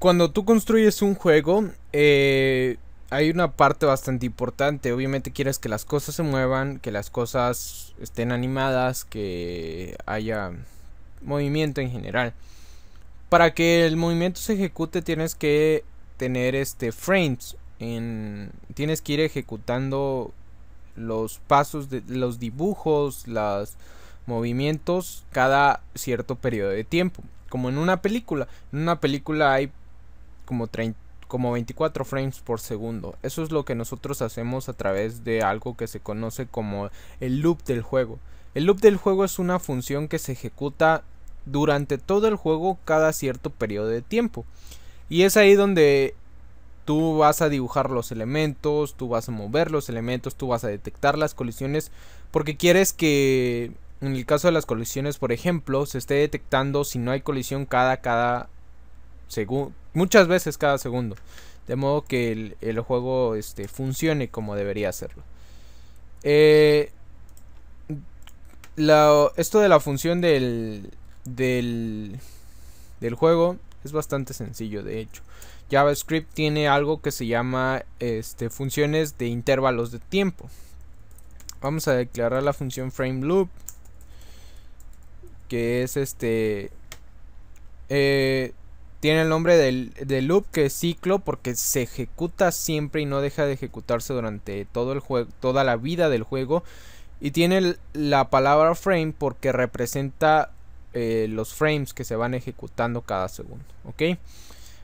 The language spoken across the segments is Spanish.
Cuando tú construyes un juego, eh, hay una parte bastante importante. Obviamente quieres que las cosas se muevan, que las cosas estén animadas, que haya movimiento en general. Para que el movimiento se ejecute tienes que tener este frames tienes que ir ejecutando los pasos, de, los dibujos, los movimientos cada cierto periodo de tiempo. Como en una película. En una película hay como, como 24 frames por segundo. Eso es lo que nosotros hacemos a través de algo que se conoce como el loop del juego. El loop del juego es una función que se ejecuta durante todo el juego cada cierto periodo de tiempo. Y es ahí donde Tú vas a dibujar los elementos, tú vas a mover los elementos, tú vas a detectar las colisiones, porque quieres que en el caso de las colisiones, por ejemplo, se esté detectando si no hay colisión cada cada segundo, muchas veces cada segundo, de modo que el, juego este, funcione como debería hacerlo. Eh, esto de la función del, del, del juego es bastante sencillo de hecho. JavaScript tiene algo que se llama este, funciones de intervalos de tiempo. Vamos a declarar la función frame loop. Que es este. Eh, tiene el nombre del, loop que es ciclo porque se ejecuta siempre y no deja de ejecutarse durante todo el juego, toda la vida del juego. Y tiene la palabra frame porque representa eh, los frames que se van ejecutando cada segundo. ¿ok?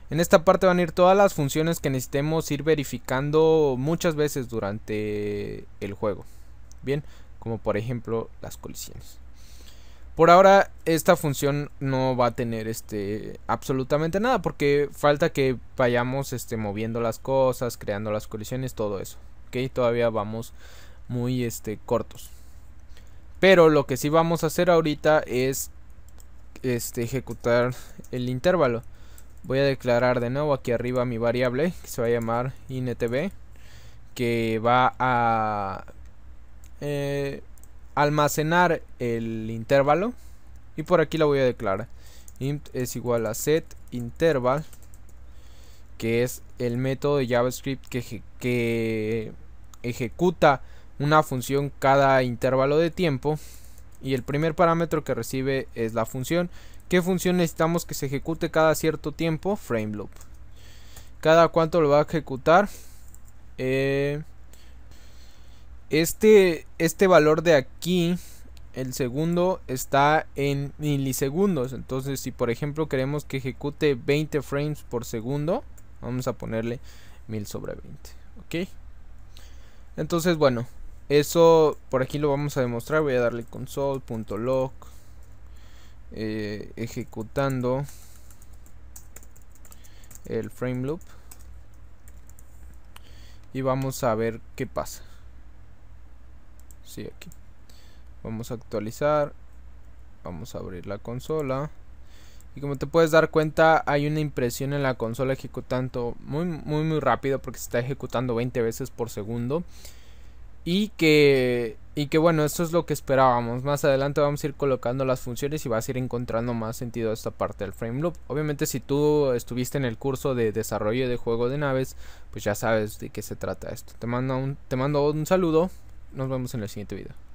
En esta parte van a ir todas las funciones que necesitemos ir verificando muchas veces durante el juego. Bien, como por ejemplo las colisiones. Por ahora esta función no va a tener este absolutamente nada porque falta que vayamos este moviendo las cosas, creando las colisiones, todo eso. ¿ok? Todavía vamos muy este cortos. Pero lo que sí vamos a hacer ahorita es este, ejecutar el intervalo. Voy a declarar de nuevo aquí arriba mi variable que se va a llamar intb que va a eh, almacenar el intervalo y por aquí la voy a declarar int es igual a set que es el método de javascript que ejecuta una función cada intervalo de tiempo y el primer parámetro que recibe es la función. ¿Qué función necesitamos que se ejecute cada cierto tiempo? Frame loop. ¿Cada cuánto lo va a ejecutar? Eh, este, este valor de aquí, el segundo, está en milisegundos. Entonces, si por ejemplo queremos que ejecute 20 frames por segundo, vamos a ponerle 1000 sobre 20. ¿Ok? Entonces, bueno, eso por aquí lo vamos a demostrar. Voy a darle console.log. Eh, ejecutando el frame loop. Y vamos a ver qué pasa. Sí, aquí. Vamos a actualizar. Vamos a abrir la consola. Y como te puedes dar cuenta, hay una impresión en la consola ejecutando muy, muy, muy rápido porque se está ejecutando 20 veces por segundo y que y que bueno, esto es lo que esperábamos. Más adelante vamos a ir colocando las funciones y vas a ir encontrando más sentido a esta parte del frame loop. Obviamente si tú estuviste en el curso de desarrollo de juego de naves, pues ya sabes de qué se trata esto. Te mando un, te mando un saludo. Nos vemos en el siguiente video.